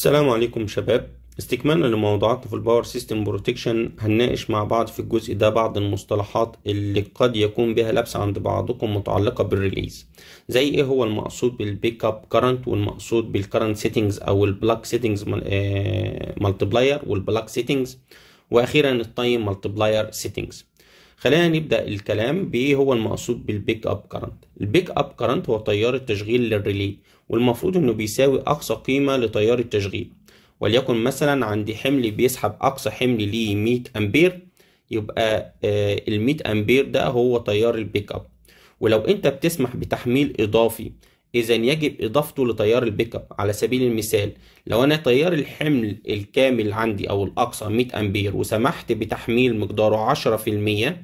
السلام عليكم شباب استكمالا لموضوعاتنا في الباور سيستم بروتكشن هنناقش مع بعض في الجزء ده بعض المصطلحات اللي قد يكون بها لبس عند بعضكم متعلقة بالريليز زي ايه هو المقصود بالبيك اب كارنت والمقصود بالكارنت سيتنجز او البلاك سيتنجز مالتبلاير والبلاك سيتنجز واخيرا التايم مالتبلاير سيتنجز خلينا نبدا الكلام بايه هو المقصود بالبيك اب كرنت البيك اب كرنت هو تيار التشغيل للريلي والمفروض انه بيساوي اقصى قيمه لتيار التشغيل وليكن مثلا عندي حمل بيسحب اقصى حمل ليه 100 امبير يبقى آه، ال 100 امبير ده هو تيار البيك اب ولو انت بتسمح بتحميل اضافي إذا يجب إضافته لتيار البيك أب على سبيل المثال لو أنا تيار الحمل الكامل عندي أو الأقصى 100 أمبير وسمحت بتحميل مقداره 10%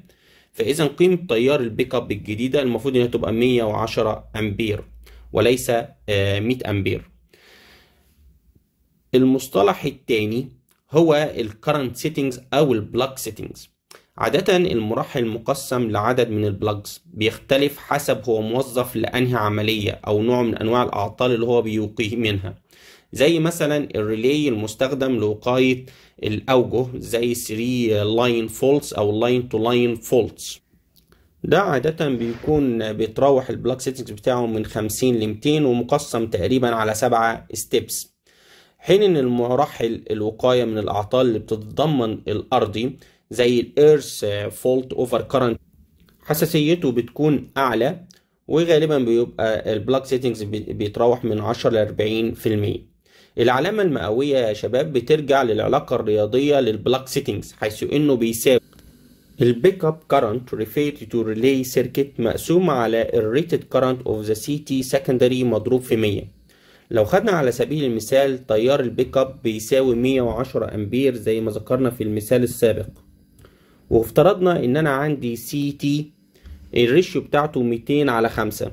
فإذا قيمة تيار البيك أب الجديدة المفروض إنها تبقى 110 أمبير وليس 100 آه، أمبير المصطلح الثاني هو الكرنت سيتنجز أو البلاك سيتنجز عادة المرحل مقسم لعدد من البلاجز بيختلف حسب هو موظف لأنهي عملية أو نوع من أنواع الأعطال اللي هو بيوقيه منها زي مثلا الريلي المستخدم لوقاية الأوجه زي 3 لاين فولتس أو لاين تو لاين فولتس ده عادة بيكون بيتراوح البلاك سيتنجز بتاعه من 50 ل 200 ومقسم تقريبا على 7 ستيبس حين ان المراحل الوقاية من الأعطال اللي بتتضمن الأرضي زي الايرث فولت اوفر كرنت حساسيته بتكون اعلى وغالبا بيبقى البلاك سيتنجز بيتراوح من 10 ل 40% في الميه العلامة المئوية يا شباب بترجع للعلاقة الرياضية للبلاك سيتنجز حيث انه بيساوي البيك اب كرنت referred تو ريلي سيركت مقسومة على الريتد current of the CT سكندري مضروب في 100 لو خدنا على سبيل المثال تيار البيك اب بيساوي 110 امبير زي ما ذكرنا في المثال السابق وافترضنا ان انا عندي سي تي الريشيو بتاعته 200 على 5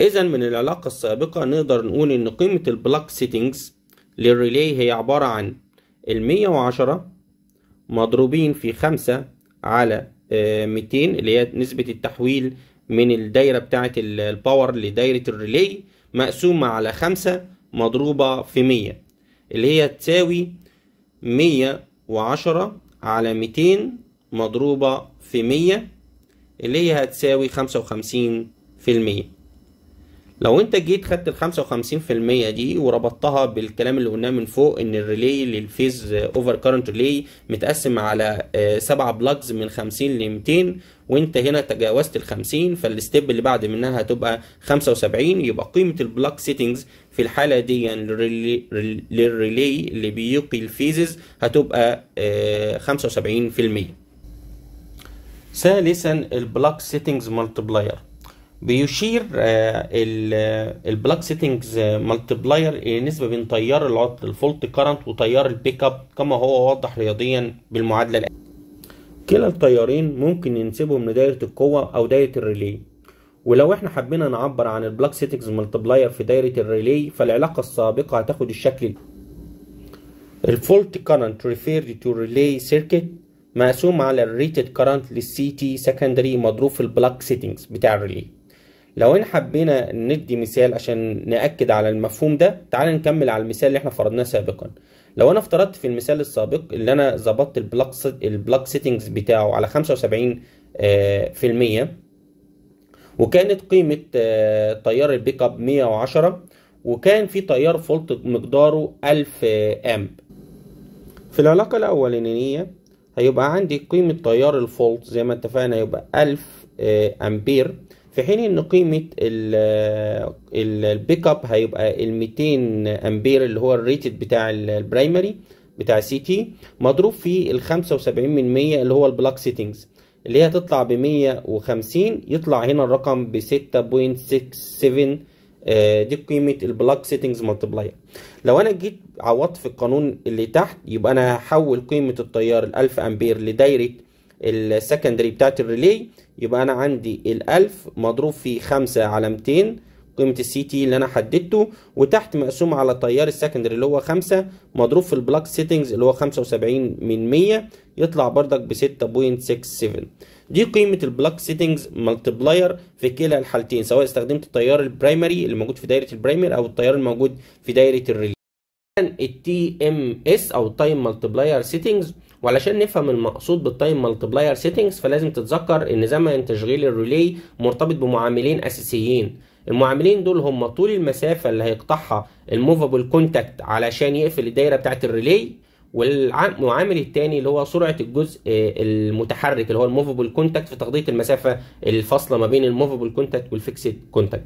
اذا من العلاقة السابقة نقدر نقول ان قيمة البلاك سيتنجز للريلي هي عبارة عن ال وعشرة مضروبين في خمسة على آه، ميتين اللي هي نسبة التحويل من الدايرة بتاعة الباور لدايرة الريلي مقسومة على خمسة مضروبة في مية اللي هي تساوي مية وعشرة على 200 مضروبة في 100 اللي هي هتساوي 55% لو انت جيت خدت ال 55% دي وربطتها بالكلام اللي قلناه من فوق ان الريلي للفيز اوفر كارنت ريلي متقسم على آه، سبعة بلاجز من 50 ل 200 وانت هنا تجاوزت ال 50 فالستيب اللي بعد منها هتبقى 75 يبقى قيمه البلاك سيتنجز في الحاله دي يعني للريلي اللي بيقي الفيزز هتبقى 75% آه، ثالثا البلاك سيتنجز ملتبلاير بيشير البلاك سيتنجز مالتبلاير الى نسبه بين تيار العطل الفولت كارنت وتيار البيك اب كما هو واضح رياضيا بالمعادله الآن. كلا التيارين ممكن ينسبهم لدايره القوه او دايره الريلي ولو احنا حبينا نعبر عن البلاك سيتنجز مالتبلاير في دايره الريلي فالعلاقه السابقه هتاخد الشكل الفولت كارنت ريفيرد تو ريلي سيركت مقسوم على الريتد كارنت للسي تي سكندري مضروب في البلاك سيتنجز بتاع الريلي لو احنا حبينا ندي مثال عشان ناكد على المفهوم ده تعال نكمل على المثال اللي احنا فرضناه سابقا لو انا افترضت في المثال السابق ان انا ظبطت البلوك البلوك سيتنجز بتاعه على 75 آه، وكانت قيمة آه، تيار البيك اب 110 وكان في تيار فولت مقداره 1000 آه، امب في العلاقة الأولانية هيبقى عندي قيمة تيار الفولت زي ما اتفقنا هيبقى 1000 امبير في حين ان قيمه البيك اب هيبقى ال 200 امبير اللي هو الريتد بتاع البرايمري بتاع سي تي مضروب في ال 75% من 100 اللي هو البلاك سيتنجز اللي هي هتطلع ب 150 يطلع هنا الرقم ب 6.67 آه، دي قيمة البلاك سيتنجز مالتبلاير لو انا جيت عوضت في القانون اللي تحت يبقى انا هحول قيمة التيار ال 1000 امبير لدايره السكندري بتاعت الريلي يبقى انا عندي ال1000 مضروب في 5 على 200 قيمة السي تي اللي انا حددته وتحت مقسوم على تيار السكندري اللي هو 5 مضروب في البلاك سيتنجز اللي هو 75 من 100 يطلع بردك ب 6.67 دي قيمة البلاك سيتنجز ملتبلاير في كلا الحالتين سواء استخدمت التيار البرايمري اللي موجود في دايرة البرايمر او التيار الموجود في دايرة الريلي التي ام اس او التايم ملتبلاير سيتنجز وعلشان نفهم المقصود بالتايم ملتبلاير سيتنجز فلازم تتذكر ان زمن تشغيل الريلي مرتبط بمعاملين اساسيين المعاملين دول هم طول المسافة اللي هيقطعها الموفابل كونتاكت علشان يقفل الدايرة بتاعة الريلي والمعامل الثاني اللي هو سرعة الجزء آه، المتحرك اللي هو الموفابل كونتاكت في تغطية المسافة الفاصلة ما بين الموفابل كونتاكت والفيكسد كونتاكت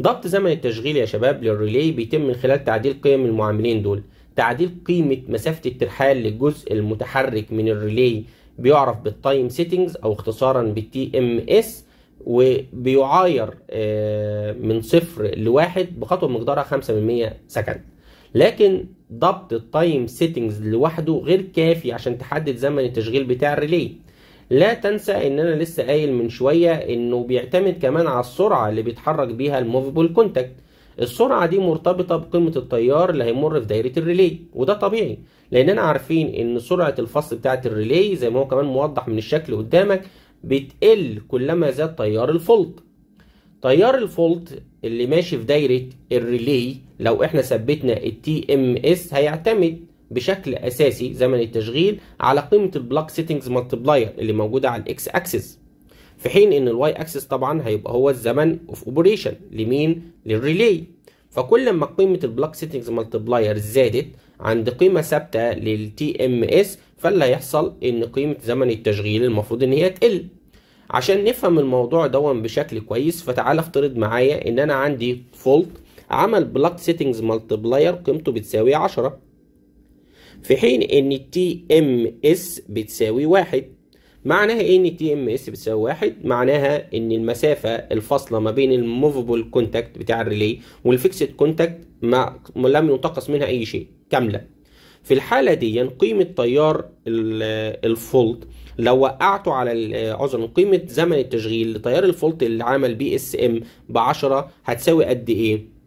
ضبط زمن التشغيل يا شباب للريلي بيتم من خلال تعديل قيم المعاملين دول تعديل قيمة مسافة الترحال للجزء المتحرك من الريلي بيعرف بالتايم سيتنجز او اختصارا بالتي ام اس وبيعاير آه، من صفر لواحد بخطوة مقدارها خمسة من 100 سكند لكن ضبط التايم سيتنجز لوحده غير كافي عشان تحدد زمن التشغيل بتاع الريلي لا تنسى ان انا لسه قايل من شوية انه بيعتمد كمان على السرعة اللي بيتحرك بيها الموفيبل كونتاكت السرعه دي مرتبطه بقيمه التيار اللي هيمر في دايره الريلي وده طبيعي لاننا عارفين ان سرعه الفصل بتاعه الريلي زي ما هو كمان موضح من الشكل قدامك بتقل كلما زاد تيار الفولت تيار الفولت اللي ماشي في دايره الريلي لو احنا ثبتنا التي ام اس هيعتمد بشكل اساسي زمن التشغيل على قيمه البلوك سيتنجز ملتبلاير اللي موجوده على الاكس اكسس في حين ان الواي اكسس طبعا هيبقى هو الزمن اوف اوبريشن لمين للريلي فكل ما قيمه البلوك سيتنجز مالتبلاير زادت عند قيمه ثابته للتي ام اس فاللي هيحصل ان قيمه زمن التشغيل المفروض ان هي تقل عشان نفهم الموضوع دوًا بشكل كويس فتعال افترض معايا ان انا عندي فولت عمل بلوك سيتنجز مالتبلاير قيمته بتساوي 10 في حين ان التي ام اس بتساوي واحد معناها ايه ان تي ام اس بتساوي واحد معناها ان المسافه الفاصله ما بين الموفبل كونتاكت بتاع الريلي والفيكسد كونتاكت لم ينتقص منها اي شيء كامله في الحاله دي قيمه تيار الفولت لو وقعته على عذرا قيمه زمن التشغيل لتيار الفولت اللي عمل بي اس ام ب 10 هتساوي قد ايه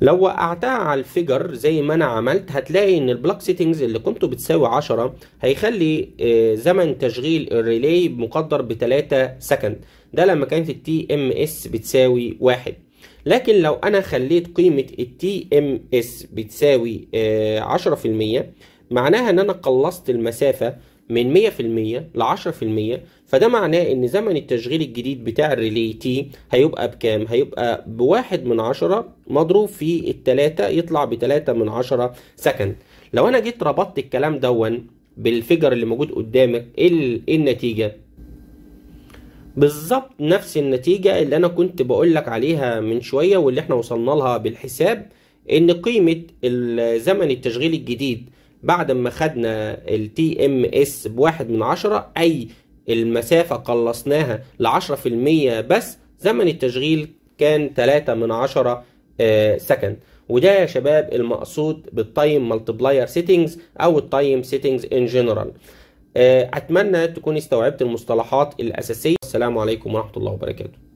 لو وقعتها على الفيجر زي ما انا عملت هتلاقي ان البلاك سيتنجز اللي كنت بتساوي 10 هيخلي آه، زمن تشغيل الريلي مقدر ب 3 سكند ده لما كانت التي ام اس بتساوي 1 لكن لو انا خليت قيمة التي ام اس بتساوي 10% آه، معناها ان انا قلصت المسافة من 100% ل 10% فده معناه ان زمن التشغيل الجديد بتاع الريلي تي هيبقى بكام هيبقى بواحد من عشرة مضروب في التلاتة يطلع بتلاتة من عشرة سكند لو انا جيت ربطت الكلام دون بالفيجر اللي موجود قدامك ايه, إيه النتيجة بالظبط نفس النتيجة اللي انا كنت بقول لك عليها من شوية واللي احنا وصلنا لها بالحساب ان قيمة زمن التشغيل الجديد بعد ما خدنا التي ام اس بواحد من عشرة اي المسافة قلصناها لعشرة في المية بس زمن التشغيل كان تلاتة من عشرة آه، سكند وده يا شباب المقصود بالتايم ملتبلاير سيتنجز او التايم سيتنجز ان جنرال اتمنى تكون استوعبت المصطلحات الاساسيه السلام عليكم ورحمه الله وبركاته